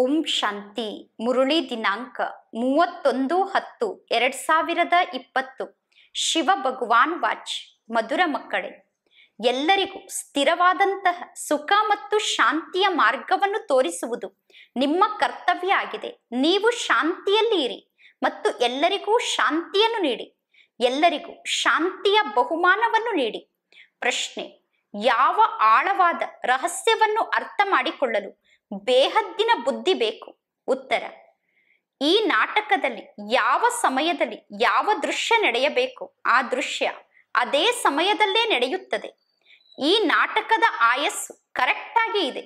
ಓಂ ಶಾಂತಿ ಮುರುಳಿ ದಿನಾಂಕ ಮೂವತ್ತೊಂದು ಹತ್ತು ಎರಡು ಸಾವಿರದ ಇಪ್ಪತ್ತು ಶಿವ ಭಗವಾನ್ ವಾಚ್ ಮಧುರ ಮಕ್ಕಳೇ ಎಲ್ಲರಿಗೂ ಸ್ಥಿರವಾದಂತಹ ಸುಖ ಮತ್ತು ಶಾಂತಿಯ ಮಾರ್ಗವನ್ನು ತೋರಿಸುವುದು ನಿಮ್ಮ ಕರ್ತವ್ಯ ಆಗಿದೆ ನೀವು ಶಾಂತಿಯಲ್ಲಿ ಇರಿ ಮತ್ತು ಎಲ್ಲರಿಗೂ ಶಾಂತಿಯನ್ನು ನೀಡಿ ಎಲ್ಲರಿಗೂ ಶಾಂತಿಯ ಬಹುಮಾನವನ್ನು ನೀಡಿ ಪ್ರಶ್ನೆ ಯಾವ ಆಳವಾದ ರಹಸ್ಯವನ್ನು ಅರ್ಥ ಮಾಡಿಕೊಳ್ಳಲು ಬೇಹದ್ದಿನ ಬುದ್ಧಿ ಬೇಕು ಉತ್ತರ ಈ ನಾಟಕದಲ್ಲಿ ಯಾವ ಸಮಯದಲ್ಲಿ ಯಾವ ದೃಶ್ಯ ನಡೆಯಬೇಕು ಆ ದೃಶ್ಯ ಅದೇ ಸಮಯದಲ್ಲೇ ನಡೆಯುತ್ತದೆ ಈ ನಾಟಕದ ಆಯಸ್ಸು ಕರೆಕ್ಟ್ ಆಗಿ ಇದೆ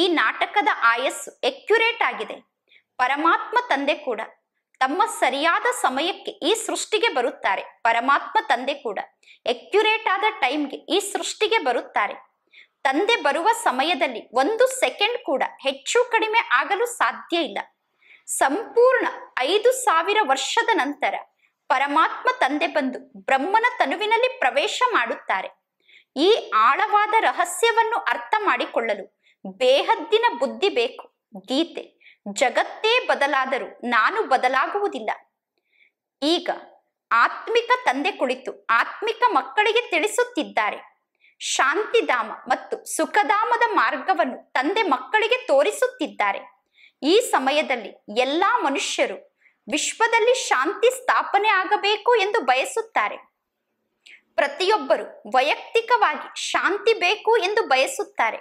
ಈ ನಾಟಕದ ಆಯಸ್ಸು ಎಕ್ಯುರೇಟ್ ಆಗಿದೆ ಪರಮಾತ್ಮ ತಂದೆ ಕೂಡ ತಮ್ಮ ಸರಿಯಾದ ಸಮಯಕ್ಕೆ ಈ ಸೃಷ್ಟಿಗೆ ಬರುತ್ತಾರೆ ಪರಮಾತ್ಮ ತಂದೆ ಕೂಡ ಎಕ್ಯುರೇಟ್ ಆದ ಟೈಮ್ಗೆ ಈ ಸೃಷ್ಟಿಗೆ ಬರುತ್ತಾರೆ ತಂದೆ ಬರುವ ಸಮಯದಲ್ಲಿ ಒಂದು ಸೆಕೆಂಡ್ ಕೂಡ ಹೆಚ್ಚು ಕಡಿಮೆ ಆಗಲು ಸಾಧ್ಯ ಇಲ್ಲ ಸಂಪೂರ್ಣ ಐದು ಸಾವಿರ ವರ್ಷದ ನಂತರ ಪರಮಾತ್ಮ ತಂದೆ ಬಂದು ಬ್ರಹ್ಮನ ತನುವಿನಲ್ಲಿ ಪ್ರವೇಶ ಮಾಡುತ್ತಾರೆ ಈ ಆಳವಾದ ರಹಸ್ಯವನ್ನು ಅರ್ಥ ಮಾಡಿಕೊಳ್ಳಲು ಬೇಹದ್ದಿನ ಬುದ್ಧಿ ಬೇಕು ಗೀತೆ ಜಗತ್ತೇ ಬದಲಾದರೂ ನಾನು ಬದಲಾಗುವುದಿಲ್ಲ ಈಗ ಆತ್ಮಿಕ ತಂದೆ ಕುಳಿತು ಆತ್ಮಿಕ ಮಕ್ಕಳಿಗೆ ತಿಳಿಸುತ್ತಿದ್ದಾರೆ ಶಾಂತಿಧಾಮ ಮತ್ತು ಸುಖಧಾಮದ ಮಾರ್ಗವನ್ನು ತಂದೆ ಮಕ್ಕಳಿಗೆ ತೋರಿಸುತ್ತಿದ್ದಾರೆ ಈ ಸಮಯದಲ್ಲಿ ಎಲ್ಲಾ ಮನುಷ್ಯರು ವಿಶ್ವದಲ್ಲಿ ಶಾಂತಿ ಸ್ಥಾಪನೆ ಆಗಬೇಕು ಎಂದು ಬಯಸುತ್ತಾರೆ ಪ್ರತಿಯೊಬ್ಬರು ವೈಯಕ್ತಿಕವಾಗಿ ಶಾಂತಿ ಬೇಕು ಎಂದು ಬಯಸುತ್ತಾರೆ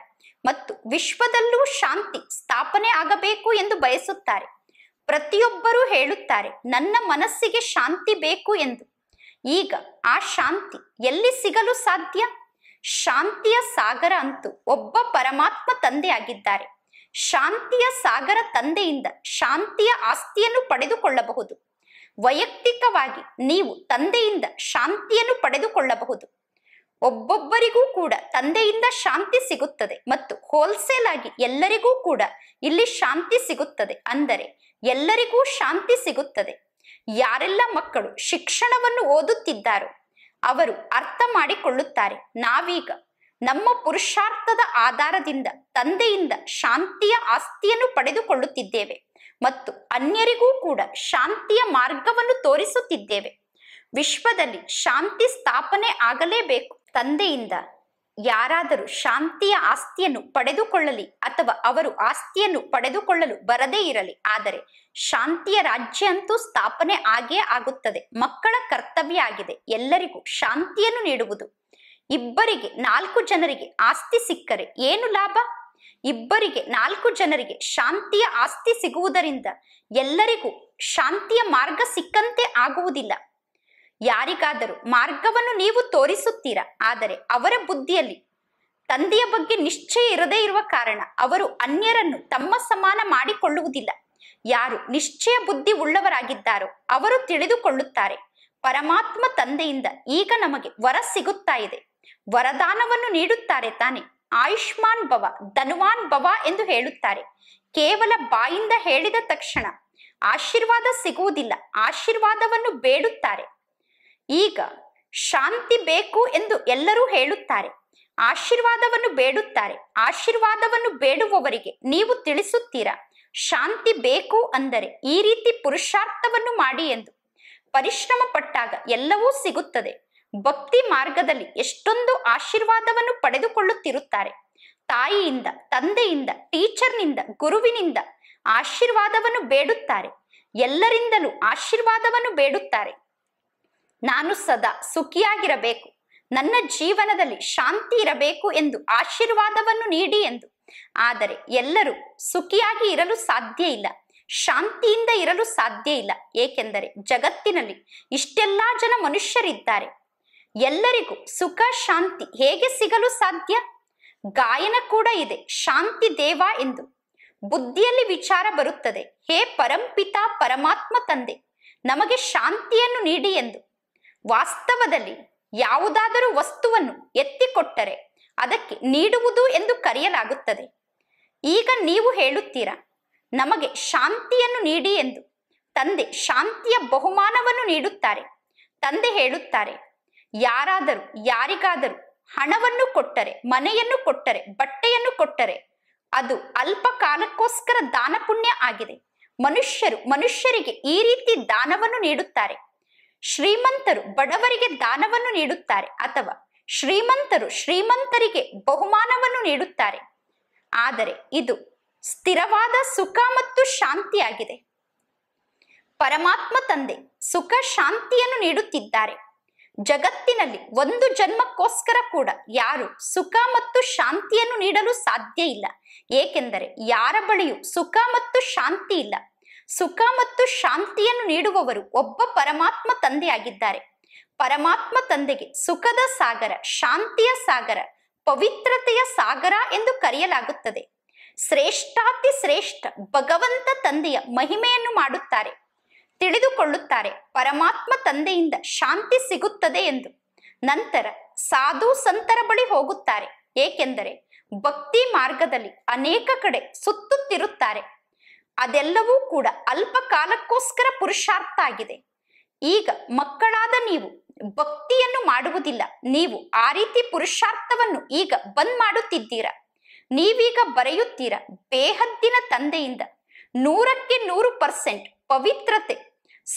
ಮತ್ತು ವಿಶ್ವದಲ್ಲೂ ಶಾಂತಿ ಸ್ಥಾಪನೆ ಆಗಬೇಕು ಎಂದು ಬಯಸುತ್ತಾರೆ ಪ್ರತಿಯೊಬ್ಬರೂ ಹೇಳುತ್ತಾರೆ ನನ್ನ ಮನಸ್ಸಿಗೆ ಶಾಂತಿ ಬೇಕು ಎಂದು ಈಗ ಆ ಶಾಂತಿ ಎಲ್ಲಿ ಸಿಗಲು ಸಾಧ್ಯ ಶಾಂತಿಯ ಸಾಗರ ಅಂತೂ ಒಬ್ಬ ಪರಮಾತ್ಮ ತಂದೆಯಾಗಿದ್ದಾರೆ ಶಾಂತಿಯ ಸಾಗರ ತಂದೆಯಿಂದ ಶಾಂತಿಯ ಆಸ್ತಿಯನ್ನು ಪಡೆದುಕೊಳ್ಳಬಹುದು ವೈಯಕ್ತಿಕವಾಗಿ ನೀವು ತಂದೆಯಿಂದ ಶಾಂತಿಯನ್ನು ಪಡೆದುಕೊಳ್ಳಬಹುದು ಒಬ್ಬೊಬ್ಬರಿಗೂ ಕೂಡ ತಂದೆಯಿಂದ ಶಾಂತಿ ಸಿಗುತ್ತದೆ ಮತ್ತು ಹೋಲ್ಸೇಲ್ ಆಗಿ ಎಲ್ಲರಿಗೂ ಕೂಡ ಇಲ್ಲಿ ಶಾಂತಿ ಸಿಗುತ್ತದೆ ಅಂದರೆ ಎಲ್ಲರಿಗೂ ಶಾಂತಿ ಸಿಗುತ್ತದೆ ಯಾರೆಲ್ಲ ಮಕ್ಕಳು ಶಿಕ್ಷಣವನ್ನು ಓದುತ್ತಿದ್ದಾರೋ ಅವರು ಅರ್ಥ ಮಾಡಿಕೊಳ್ಳುತ್ತಾರೆ ನಾವೀಗ ನಮ್ಮ ಪುರುಷಾರ್ಥದ ಆಧಾರದಿಂದ ತಂದೆಯಿಂದ ಶಾಂತಿಯ ಆಸ್ತಿಯನ್ನು ಪಡೆದುಕೊಳ್ಳುತ್ತಿದ್ದೇವೆ ಮತ್ತು ಅನ್ಯರಿಗೂ ಕೂಡ ಶಾಂತಿಯ ಮಾರ್ಗವನ್ನು ತೋರಿಸುತ್ತಿದ್ದೇವೆ ವಿಶ್ವದಲ್ಲಿ ಶಾಂತಿ ಸ್ಥಾಪನೆ ಆಗಲೇಬೇಕು ತಂದೆಯಿಂದ ಯಾರಾದರೂ ಶಾಂತಿಯ ಆಸ್ತಿಯನ್ನು ಪಡೆದುಕೊಳ್ಳಲಿ ಅಥವಾ ಅವರು ಆಸ್ತಿಯನ್ನು ಪಡೆದುಕೊಳ್ಳಲು ಬರದೇ ಇರಲಿ ಆದರೆ ಶಾಂತಿಯ ರಾಜ್ಯ ಅಂತೂ ಸ್ಥಾಪನೆ ಆಗೇ ಆಗುತ್ತದೆ ಮಕ್ಕಳ ಕರ್ತವ್ಯ ಆಗಿದೆ ಎಲ್ಲರಿಗೂ ಶಾಂತಿಯನ್ನು ನೀಡುವುದು ಇಬ್ಬರಿಗೆ ನಾಲ್ಕು ಜನರಿಗೆ ಆಸ್ತಿ ಸಿಕ್ಕರೆ ಏನು ಲಾಭ ಇಬ್ಬರಿಗೆ ನಾಲ್ಕು ಜನರಿಗೆ ಶಾಂತಿಯ ಆಸ್ತಿ ಸಿಗುವುದರಿಂದ ಎಲ್ಲರಿಗೂ ಶಾಂತಿಯ ಮಾರ್ಗ ಸಿಕ್ಕಂತೆ ಆಗುವುದಿಲ್ಲ ಯಾರಿಗಾದರೂ ಮಾರ್ಗವನ್ನು ನೀವು ತೋರಿಸುತ್ತೀರಾ ಆದರೆ ಅವರ ಬುದ್ಧಿಯಲ್ಲಿ ತಂದೆಯ ಬಗ್ಗೆ ನಿಶ್ಚಯ ಇರದೇ ಇರುವ ಕಾರಣ ಅವರು ಅನ್ಯರನ್ನು ತಮ್ಮ ಸಮಾನ ಮಾಡಿಕೊಳ್ಳುವುದಿಲ್ಲ ಯಾರು ನಿಶ್ಚಯ ಬುದ್ಧಿ ಉಳ್ಳವರಾಗಿದ್ದಾರೋ ಅವರು ತಿಳಿದುಕೊಳ್ಳುತ್ತಾರೆ ಪರಮಾತ್ಮ ತಂದೆಯಿಂದ ಈಗ ನಮಗೆ ವರ ಸಿಗುತ್ತಾ ಇದೆ ವರದಾನವನ್ನು ನೀಡುತ್ತಾರೆ ತಾನೆ ಆಯುಷ್ಮಾನ್ ಭವ ಧನುವಾನ್ ಭವ ಎಂದು ಹೇಳುತ್ತಾರೆ ಕೇವಲ ಬಾಯಿಂದ ಹೇಳಿದ ತಕ್ಷಣ ಆಶೀರ್ವಾದ ಸಿಗುವುದಿಲ್ಲ ಆಶೀರ್ವಾದವನ್ನು ಬೇಡುತ್ತಾರೆ ಈಗ ಶಾಂತಿ ಬೇಕು ಎಂದು ಎಲ್ಲರೂ ಹೇಳುತ್ತಾರೆ ಆಶೀರ್ವಾದವನ್ನು ಬೇಡುತ್ತಾರೆ ಆಶೀರ್ವಾದವನ್ನು ಬೇಡುವವರಿಗೆ ನೀವು ತಿಳಿಸುತ್ತೀರಾ ಶಾಂತಿ ಬೇಕು ಅಂದರೆ ಈ ರೀತಿ ಪುರುಷಾರ್ಥವನ್ನು ಮಾಡಿ ಎಂದು ಪರಿಶ್ರಮ ಪಟ್ಟಾಗ ಎಲ್ಲವೂ ಸಿಗುತ್ತದೆ ಭಕ್ತಿ ಮಾರ್ಗದಲ್ಲಿ ಎಷ್ಟೊಂದು ಆಶೀರ್ವಾದವನ್ನು ಪಡೆದುಕೊಳ್ಳುತ್ತಿರುತ್ತಾರೆ ತಾಯಿಯಿಂದ ತಂದೆಯಿಂದ ಟೀಚರ್ನಿಂದ ಗುರುವಿನಿಂದ ಆಶೀರ್ವಾದವನ್ನು ಬೇಡುತ್ತಾರೆ ಎಲ್ಲರಿಂದಲೂ ಆಶೀರ್ವಾದವನ್ನು ಬೇಡುತ್ತಾರೆ ನಾನು ಸದಾ ಸುಖಿಯಾಗಿರಬೇಕು ನನ್ನ ಜೀವನದಲ್ಲಿ ಶಾಂತಿ ಇರಬೇಕು ಎಂದು ಆಶೀರ್ವಾದವನ್ನು ನೀಡಿ ಎಂದು ಆದರೆ ಎಲ್ಲರೂ ಸುಖಿಯಾಗಿ ಇರಲು ಸಾಧ್ಯ ಇಲ್ಲ ಶಾಂತಿಯಿಂದ ಇರಲು ಸಾಧ್ಯ ಇಲ್ಲ ಏಕೆಂದರೆ ಜಗತ್ತಿನಲ್ಲಿ ಇಷ್ಟೆಲ್ಲಾ ಜನ ಮನುಷ್ಯರಿದ್ದಾರೆ ಎಲ್ಲರಿಗೂ ಸುಖ ಶಾಂತಿ ಹೇಗೆ ಸಿಗಲು ಸಾಧ್ಯ ಗಾಯನ ಕೂಡ ಇದೆ ಶಾಂತಿ ದೇವ ಎಂದು ಬುದ್ಧಿಯಲ್ಲಿ ವಿಚಾರ ಬರುತ್ತದೆ ಹೇ ಪರಂಪಿತಾ ಪರಮಾತ್ಮ ತಂದೆ ನಮಗೆ ಶಾಂತಿಯನ್ನು ನೀಡಿ ಎಂದು ವಾಸ್ತವದಲ್ಲಿ ಯಾವುದಾದರೂ ವಸ್ತುವನ್ನು ಎತ್ತಿಕೊಟ್ಟರೆ ಅದಕ್ಕೆ ನೀಡುವುದು ಎಂದು ಕರೆಯಲಾಗುತ್ತದೆ ಈಗ ನೀವು ಹೇಳುತ್ತೀರಾ ನಮಗೆ ಶಾಂತಿಯನ್ನು ನೀಡಿ ಎಂದು ತಂದೆ ಶಾಂತಿಯ ಬಹುಮಾನವನ್ನು ನೀಡುತ್ತಾರೆ ತಂದೆ ಹೇಳುತ್ತಾರೆ ಯಾರಾದರೂ ಯಾರಿಗಾದರೂ ಹಣವನ್ನು ಕೊಟ್ಟರೆ ಮನೆಯನ್ನು ಕೊಟ್ಟರೆ ಬಟ್ಟೆಯನ್ನು ಕೊಟ್ಟರೆ ಅದು ಅಲ್ಪ ಕಾಲಕ್ಕೋಸ್ಕರ ದಾನ ಪುಣ್ಯ ಆಗಿದೆ ಮನುಷ್ಯರು ಮನುಷ್ಯರಿಗೆ ಈ ರೀತಿ ದಾನವನ್ನು ನೀಡುತ್ತಾರೆ ಶ್ರೀಮಂತರು ಬಡವರಿಗೆ ದಾನವನ್ನು ನೀಡುತ್ತಾರೆ ಅಥವಾ ಶ್ರೀಮಂತರು ಶ್ರೀಮಂತರಿಗೆ ಬಹುಮಾನವನ್ನು ನೀಡುತ್ತಾರೆ ಆದರೆ ಇದು ಸ್ಥಿರವಾದ ಸುಖ ಮತ್ತು ಶಾಂತಿಯಾಗಿದೆ ಪರಮಾತ್ಮ ತಂದೆ ಸುಖ ಶಾಂತಿಯನ್ನು ನೀಡುತ್ತಿದ್ದಾರೆ ಜಗತ್ತಿನಲ್ಲಿ ಒಂದು ಜನ್ಮಕ್ಕೋಸ್ಕರ ಕೂಡ ಯಾರು ಸುಖ ಮತ್ತು ಶಾಂತಿಯನ್ನು ನೀಡಲು ಸಾಧ್ಯ ಇಲ್ಲ ಏಕೆಂದರೆ ಯಾರ ಬಳಿಯೂ ಸುಖ ಮತ್ತು ಶಾಂತಿ ಇಲ್ಲ ಸುಖ ಮತ್ತು ಶಾಂತಿಯನ್ನು ನೀಡುವವರು ಒಬ್ಬ ಪರಮಾತ್ಮ ತಂದೆಯಾಗಿದ್ದಾರೆ ಪರಮಾತ್ಮ ತಂದೆಗೆ ಸುಖದ ಸಾಗರ ಶಾಂತಿಯ ಸಾಗರ ಪವಿತ್ರತೆಯ ಸಾಗರ ಎಂದು ಕರೆಯಲಾಗುತ್ತದೆ ಶ್ರೇಷ್ಠಾತಿ ಶ್ರೇಷ್ಠ ಭಗವಂತ ತಂದೆಯ ಮಹಿಮೆಯನ್ನು ಮಾಡುತ್ತಾರೆ ತಿಳಿದುಕೊಳ್ಳುತ್ತಾರೆ ಪರಮಾತ್ಮ ತಂದೆಯಿಂದ ಶಾಂತಿ ಸಿಗುತ್ತದೆ ಎಂದು ನಂತರ ಸಾಧು ಸಂತರ ಬಳಿ ಹೋಗುತ್ತಾರೆ ಏಕೆಂದರೆ ಭಕ್ತಿ ಮಾರ್ಗದಲ್ಲಿ ಅನೇಕ ಕಡೆ ಸುತ್ತುತ್ತಿರುತ್ತಾರೆ ಅದೆಲ್ಲವೂ ಕೂಡ ಅಲ್ಪ ಕಾಲಕ್ಕೋಸ್ಕರ ಪುರುಷಾರ್ಥ ಆಗಿದೆ ಈಗ ಮಕ್ಕಳಾದ ನೀವು ಭಕ್ತಿಯನ್ನು ಮಾಡುವುದಿಲ್ಲ ನೀವು ಆ ರೀತಿ ಪುರುಷಾರ್ಥವನ್ನು ಈಗ ಬಂದ್ ಮಾಡುತ್ತಿದ್ದೀರಾ ನೀವೀಗ ಬರೆಯುತ್ತೀರಾ ಬೇಹದ್ದಿನ ತಂದೆಯಿಂದ ನೂರಕ್ಕೆ ನೂರು ಪರ್ಸೆಂಟ್ ಪವಿತ್ರತೆ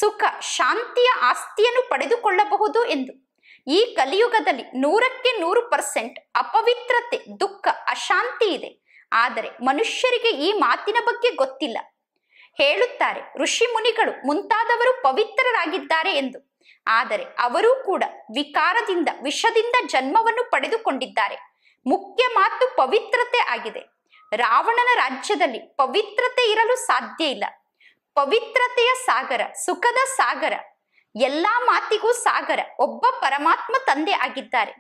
ಸುಖ ಶಾಂತಿಯ ಆಸ್ತಿಯನ್ನು ಪಡೆದುಕೊಳ್ಳಬಹುದು ಎಂದು ಈ ಕಲಿಯುಗದಲ್ಲಿ ನೂರಕ್ಕೆ ನೂರು ಪರ್ಸೆಂಟ್ ಅಪವಿತ್ರತೆ ದುಃಖ ಅಶಾಂತಿ ಇದೆ ಆದರೆ ಮನುಷ್ಯರಿಗೆ ಈ ಮಾತಿನ ಬಗ್ಗೆ ಗೊತ್ತಿಲ್ಲ ಹೇಳುತ್ತಾರೆ ಋಷಿ ಮುನಿಗಳು ಮುಂತಾದವರು ಪವಿತ್ರರಾಗಿದ್ದಾರೆ ಎಂದು ಆದರೆ ಅವರೂ ಕೂಡ ವಿಕಾರದಿಂದ ವಿಷದಿಂದ ಜನ್ಮವನ್ನು ಪಡೆದುಕೊಂಡಿದ್ದಾರೆ ಮುಖ್ಯ ಮಾತು ಪವಿತ್ರತೆ ಆಗಿದೆ ರಾವಣನ ರಾಜ್ಯದಲ್ಲಿ ಪವಿತ್ರತೆ ಇರಲು ಸಾಧ್ಯ ಇಲ್ಲ ಪವಿತ್ರತೆಯ ಸಾಗರ ಸುಖದ ಸಾಗರ ಎಲ್ಲಾ ಮಾತಿಗೂ ಸಾಗರ ಒಬ್ಬ ಪರಮಾತ್ಮ ತಂದೆ ಆಗಿದ್ದಾರೆ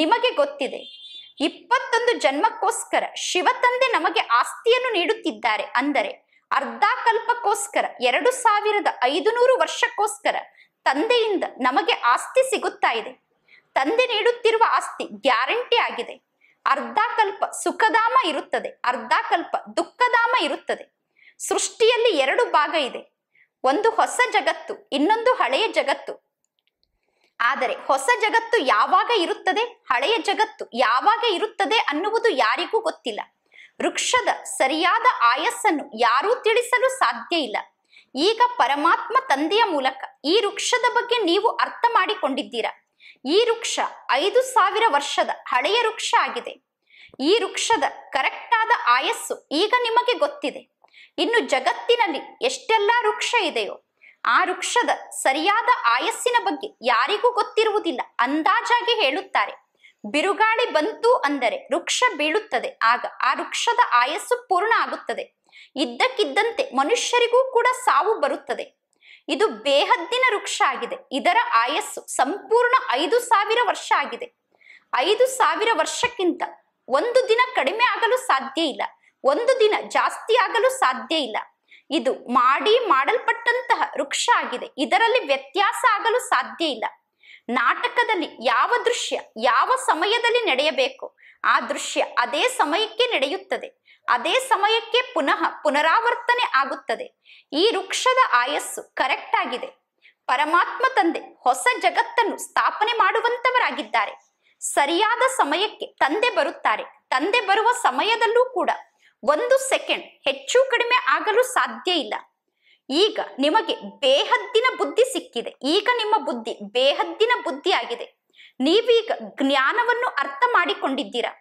ನಿಮಗೆ ಗೊತ್ತಿದೆ ಇಪ್ಪತ್ತೊಂದು ಜನ್ಮಕ್ಕೋಸ್ಕರ ಶಿವ ತಂದೆ ನಮಗೆ ಆಸ್ತಿಯನ್ನು ನೀಡುತ್ತಿದ್ದಾರೆ ಅಂದರೆ ಅರ್ಧಾಕಲ್ಪಕ್ಕೋಸ್ಕರ ಎರಡು ಸಾವಿರದ ಐದುನೂರು ವರ್ಷಕ್ಕೋಸ್ಕರ ತಂದೆಯಿಂದ ನಮಗೆ ಆಸ್ತಿ ಸಿಗುತ್ತಾ ಇದೆ ತಂದೆ ನೀಡುತ್ತಿರುವ ಆಸ್ತಿ ಗ್ಯಾರಂಟಿ ಆಗಿದೆ ಅರ್ಧಾಕಲ್ಪ ಸುಖಧಾಮ ಇರುತ್ತದೆ ಅರ್ಧಾಕಲ್ಪ ದುಃಖಧಾಮ ಇರುತ್ತದೆ ಸೃಷ್ಟಿಯಲ್ಲಿ ಎರಡು ಭಾಗ ಇದೆ ಒಂದು ಹೊಸ ಜಗತ್ತು ಇನ್ನೊಂದು ಹಳೆಯ ಜಗತ್ತು ಆದರೆ ಹೊಸ ಜಗತ್ತು ಯಾವಾಗ ಇರುತ್ತದೆ ಹಳೆಯ ಜಗತ್ತು ಯಾವಾಗ ಇರುತ್ತದೆ ಅನ್ನುವುದು ಯಾರಿಗೂ ಗೊತ್ತಿಲ್ಲ ವೃಕ್ಷದ ಸರಿಯಾದ ಆಯಸ್ಸನ್ನು ಯಾರೂ ತಿಳಿಸಲು ಸಾಧ್ಯ ಇಲ್ಲ ಈಗ ಪರಮಾತ್ಮ ತಂದೆಯ ಮೂಲಕ ಈ ವೃಕ್ಷದ ಬಗ್ಗೆ ನೀವು ಅರ್ಥ ಮಾಡಿಕೊಂಡಿದ್ದೀರಾ ಈ ವೃಕ್ಷ ಐದು ಸಾವಿರ ವರ್ಷದ ಹಳೆಯ ವೃಕ್ಷ ಆಗಿದೆ ಈ ವೃಕ್ಷದ ಕರೆಕ್ಟ್ ಆದ ಆಯಸ್ಸು ಈಗ ನಿಮಗೆ ಗೊತ್ತಿದೆ ಇನ್ನು ಜಗತ್ತಿನಲ್ಲಿ ಎಷ್ಟೆಲ್ಲ ವೃಕ್ಷ ಇದೆಯೋ ಆ ವೃಕ್ಷದ ಸರಿಯಾದ ಆಯಸ್ಸಿನ ಬಗ್ಗೆ ಯಾರಿಗೂ ಗೊತ್ತಿರುವುದಿಲ್ಲ ಅಂದಾಜಾಗಿ ಹೇಳುತ್ತಾರೆ ಬಿರುಗಾಳಿ ಬಂತು ಅಂದರೆ ವೃಕ್ಷ ಬೀಳುತ್ತದೆ ಆಗ ಆ ವೃಕ್ಷದ ಆಯಸ್ಸು ಪೂರ್ಣ ಆಗುತ್ತದೆ ಇದ್ದಕ್ಕಿದ್ದಂತೆ ಮನುಷ್ಯರಿಗೂ ಕೂಡ ಸಾವು ಬರುತ್ತದೆ ಇದು ಬೇಹದ್ದಿನ ವೃಕ್ಷ ಆಗಿದೆ ಇದರ ಆಯಸ್ಸು ಸಂಪೂರ್ಣ ಐದು ಸಾವಿರ ವರ್ಷ ಆಗಿದೆ ಐದು ಸಾವಿರ ವರ್ಷಕ್ಕಿಂತ ಒಂದು ದಿನ ಕಡಿಮೆ ಆಗಲು ಸಾಧ್ಯ ಇಲ್ಲ ಒಂದು ದಿನ ಜಾಸ್ತಿ ಆಗಲು ಸಾಧ್ಯ ಇಲ್ಲ ಇದು ಮಾಡಿ ಮಾಡಲ್ಪಟ್ಟಂತಹ ವೃಕ್ಷ ಆಗಿದೆ ಇದರಲ್ಲಿ ವ್ಯತ್ಯಾಸ ಆಗಲು ಸಾಧ್ಯ ಇಲ್ಲ ನಾಟಕದಲ್ಲಿ ಯಾವ ದೃಶ್ಯ ಯಾವ ಸಮಯದಲ್ಲಿ ನಡೆಯಬೇಕು ಆ ದೃಶ್ಯ ಅದೇ ಸಮಯಕ್ಕೆ ನಡೆಯುತ್ತದೆ ಅದೇ ಸಮಯಕ್ಕೆ ಪುನಃ ಪುನರಾವರ್ತನೆ ಆಗುತ್ತದೆ ಈ ವೃಕ್ಷದ ಆಯಸ್ಸು ಕರೆಕ್ಟ್ ಆಗಿದೆ ಪರಮಾತ್ಮ ತಂದೆ ಹೊಸ ಜಗತ್ತನ್ನು ಸ್ಥಾಪನೆ ಮಾಡುವಂತವರಾಗಿದ್ದಾರೆ ಸರಿಯಾದ ಸಮಯಕ್ಕೆ ತಂದೆ ಬರುತ್ತಾರೆ ತಂದೆ ಬರುವ ಸಮಯದಲ್ಲೂ ಕೂಡ ಒಂದು ಸೆಕೆಂಡ್ ಹೆಚ್ಚು ಕಡಿಮೆ ಆಗಲು ಸಾಧ್ಯ ಇಲ್ಲ ಈಗ ನಿಮಗೆ ಬೇಹದ್ದಿನ ಬುದ್ಧಿ ಸಿಕ್ಕಿದೆ ಈಗ ನಿಮ್ಮ ಬುದ್ಧಿ ಬೇಹದ್ದಿನ ಬುದ್ಧಿ ಆಗಿದೆ ನೀವೀಗ ಜ್ಞಾನವನ್ನು ಅರ್ಥ ಮಾಡಿಕೊಂಡಿದ್ದೀರಾ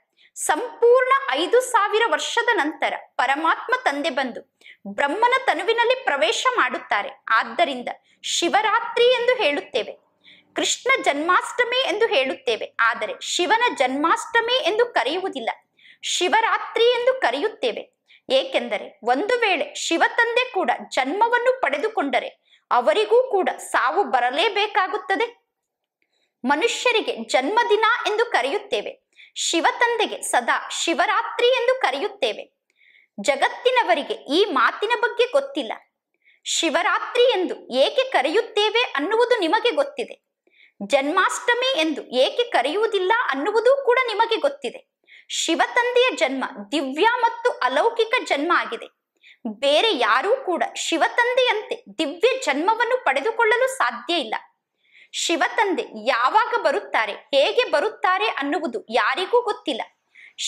ಸಂಪೂರ್ಣ ಐದು ಸಾವಿರ ವರ್ಷದ ನಂತರ ಪರಮಾತ್ಮ ತಂದೆ ಬಂದು ಬ್ರಹ್ಮನ ತನುವಿನಲ್ಲಿ ಪ್ರವೇಶ ಮಾಡುತ್ತಾರೆ ಆದ್ದರಿಂದ ಶಿವರಾತ್ರಿ ಎಂದು ಹೇಳುತ್ತೇವೆ ಕೃಷ್ಣ ಜನ್ಮಾಷ್ಟಮಿ ಎಂದು ಹೇಳುತ್ತೇವೆ ಆದರೆ ಶಿವನ ಜನ್ಮಾಷ್ಟಮಿ ಎಂದು ಕರೆಯುವುದಿಲ್ಲ ಶಿವರಾತ್ರಿ ಎಂದು ಕರೆಯುತ್ತೇವೆ ಏಕೆಂದರೆ ಒಂದು ವೇಳೆ ಶಿವ ತಂದೆ ಕೂಡ ಜನ್ಮವನ್ನು ಪಡೆದುಕೊಂಡರೆ ಅವರಿಗೂ ಕೂಡ ಸಾವು ಬರಲೇಬೇಕಾಗುತ್ತದೆ ಮನುಷ್ಯರಿಗೆ ಜನ್ಮದಿನ ಎಂದು ಕರೆಯುತ್ತೇವೆ ಶಿವ ತಂದೆಗೆ ಸದಾ ಶಿವರಾತ್ರಿ ಎಂದು ಕರೆಯುತ್ತೇವೆ ಜಗತ್ತಿನವರಿಗೆ ಈ ಮಾತಿನ ಬಗ್ಗೆ ಗೊತ್ತಿಲ್ಲ ಶಿವರಾತ್ರಿ ಎಂದು ಏಕೆ ಕರೆಯುತ್ತೇವೆ ಅನ್ನುವುದು ನಿಮಗೆ ಗೊತ್ತಿದೆ ಜನ್ಮಾಷ್ಟಮಿ ಎಂದು ಏಕೆ ಕರೆಯುವುದಿಲ್ಲ ಅನ್ನುವುದೂ ಕೂಡ ನಿಮಗೆ ಗೊತ್ತಿದೆ ಶಿವತಂದೆಯ ಜನ್ಮ ದಿವ್ಯ ಮತ್ತು ಅಲೌಕಿಕ ಜನ್ಮ ಆಗಿದೆ ಬೇರೆ ಯಾರೂ ಕೂಡ ಶಿವತಂದೆಯಂತೆ ದಿವ್ಯ ಜನ್ಮವನ್ನು ಪಡೆದುಕೊಳ್ಳಲು ಸಾಧ್ಯ ಇಲ್ಲ ಶಿವತಂದೆ ಯಾವಾಗ ಬರುತ್ತಾರೆ ಹೇಗೆ ಬರುತ್ತಾರೆ ಅನ್ನುವುದು ಯಾರಿಗೂ ಗೊತ್ತಿಲ್ಲ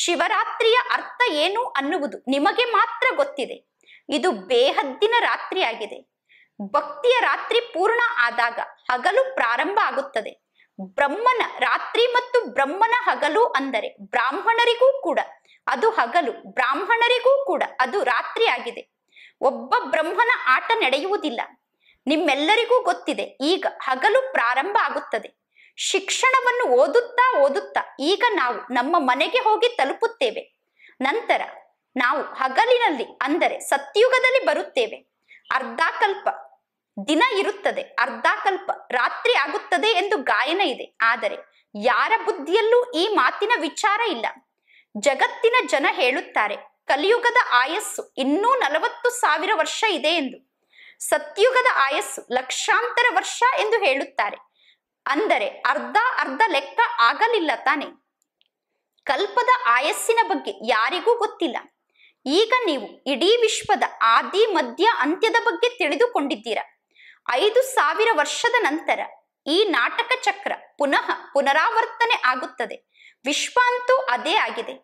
ಶಿವರಾತ್ರಿಯ ಅರ್ಥ ಏನು ಅನ್ನುವುದು ನಿಮಗೆ ಮಾತ್ರ ಗೊತ್ತಿದೆ ಇದು ಬೇಹದ್ದಿನ ರಾತ್ರಿಯಾಗಿದೆ ಭಕ್ತಿಯ ರಾತ್ರಿ ಪೂರ್ಣ ಆದಾಗ ಹಗಲು ಪ್ರಾರಂಭ ಆಗುತ್ತದೆ ಬ್ರಹ್ಮನ ರಾತ್ರಿ ಮತ್ತು ಬ್ರಹ್ಮನ ಹಗಲು ಅಂದರೆ ಬ್ರಾಹ್ಮಣರಿಗೂ ಕೂಡ ಅದು ಹಗಲು ಬ್ರಾಹ್ಮಣರಿಗೂ ಕೂಡ ಅದು ರಾತ್ರಿ ಆಗಿದೆ ಒಬ್ಬ ಬ್ರಹ್ಮನ ಆಟ ನಡೆಯುವುದಿಲ್ಲ ನಿಮ್ಮೆಲ್ಲರಿಗೂ ಗೊತ್ತಿದೆ ಈಗ ಹಗಲು ಪ್ರಾರಂಭ ಆಗುತ್ತದೆ ಶಿಕ್ಷಣವನ್ನು ಓದುತ್ತಾ ಓದುತ್ತಾ ಈಗ ನಾವು ನಮ್ಮ ಮನೆಗೆ ಹೋಗಿ ತಲುಪುತ್ತೇವೆ ನಂತರ ನಾವು ಹಗಲಿನಲ್ಲಿ ಅಂದರೆ ಸತ್ಯುಗದಲ್ಲಿ ಬರುತ್ತೇವೆ ಅರ್ಧಾಕಲ್ಪ ದಿನ ಇರುತ್ತದೆ ಕಲ್ಪ ರಾತ್ರಿ ಆಗುತ್ತದೆ ಎಂದು ಗಾಯನ ಇದೆ ಆದರೆ ಯಾರ ಬುದ್ಧಿಯಲ್ಲೂ ಈ ಮಾತಿನ ವಿಚಾರ ಇಲ್ಲ ಜಗತ್ತಿನ ಜನ ಹೇಳುತ್ತಾರೆ ಕಲಿಯುಗದ ಆಯಸ್ಸು ಇನ್ನೂ ನಲವತ್ತು ಸಾವಿರ ವರ್ಷ ಇದೆ ಎಂದು ಸತ್ಯುಗದ ಆಯಸ್ಸು ಲಕ್ಷಾಂತರ ವರ್ಷ ಎಂದು ಹೇಳುತ್ತಾರೆ ಅಂದರೆ ಅರ್ಧ ಅರ್ಧ ಲೆಕ್ಕ ಆಗಲಿಲ್ಲ ತಾನೆ ಕಲ್ಪದ ಆಯಸ್ಸಿನ ಬಗ್ಗೆ ಯಾರಿಗೂ ಗೊತ್ತಿಲ್ಲ ಈಗ ನೀವು ಇಡೀ ವಿಶ್ವದ ಆದಿ ಮಧ್ಯ ಅಂತ್ಯದ ಬಗ್ಗೆ ತಿಳಿದುಕೊಂಡಿದ್ದೀರಾ ಐದು ಸಾವಿರ ವರ್ಷದ ನಂತರ ಈ ನಾಟಕ ಚಕ್ರ ಪುನಃ ಪುನರಾವರ್ತನೆ ಆಗುತ್ತದೆ ವಿಶ್ವ ಅಂತೂ ಅದೇ ಆಗಿದೆ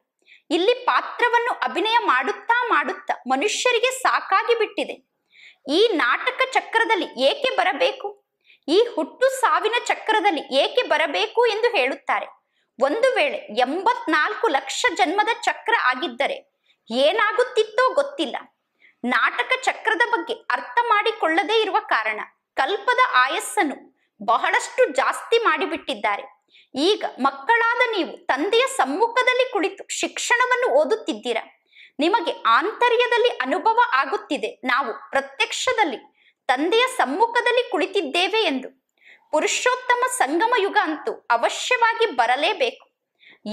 ಇಲ್ಲಿ ಪಾತ್ರವನ್ನು ಅಭಿನಯ ಮಾಡುತ್ತಾ ಮಾಡುತ್ತಾ ಮನುಷ್ಯರಿಗೆ ಸಾಕಾಗಿ ಬಿಟ್ಟಿದೆ ಈ ನಾಟಕ ಚಕ್ರದಲ್ಲಿ ಏಕೆ ಬರಬೇಕು ಈ ಹುಟ್ಟು ಸಾವಿನ ಚಕ್ರದಲ್ಲಿ ಏಕೆ ಬರಬೇಕು ಎಂದು ಹೇಳುತ್ತಾರೆ ಒಂದು ವೇಳೆ ಎಂಬತ್ನಾಲ್ಕು ಲಕ್ಷ ಜನ್ಮದ ಚಕ್ರ ಆಗಿದ್ದರೆ ಏನಾಗುತ್ತಿತ್ತೋ ಗೊತ್ತಿಲ್ಲ ನಾಟಕ ಚಕ್ರದ ಬಗ್ಗೆ ಅರ್ಥ ಮಾಡಿಕೊಳ್ಳದೇ ಇರುವ ಕಾರಣ ಕಲ್ಪದ ಆಯಸ್ಸನ್ನು ಬಹಳಷ್ಟು ಜಾಸ್ತಿ ಮಾಡಿಬಿಟ್ಟಿದ್ದಾರೆ ಈಗ ಮಕ್ಕಳಾದ ನೀವು ತಂದೆಯ ಸಮ್ಮುಖದಲ್ಲಿ ಕುಳಿತು ಶಿಕ್ಷಣವನ್ನು ಓದುತ್ತಿದ್ದೀರಾ ನಿಮಗೆ ಆಂತರ್ಯದಲ್ಲಿ ಅನುಭವ ಆಗುತ್ತಿದೆ ನಾವು ಪ್ರತ್ಯಕ್ಷದಲ್ಲಿ ತಂದೆಯ ಸಮ್ಮುಖದಲ್ಲಿ ಕುಳಿತಿದ್ದೇವೆ ಎಂದು ಪುರುಷೋತ್ತಮ ಸಂಗಮ ಯುಗ ಅಂತೂ ಅವಶ್ಯವಾಗಿ ಬರಲೇಬೇಕು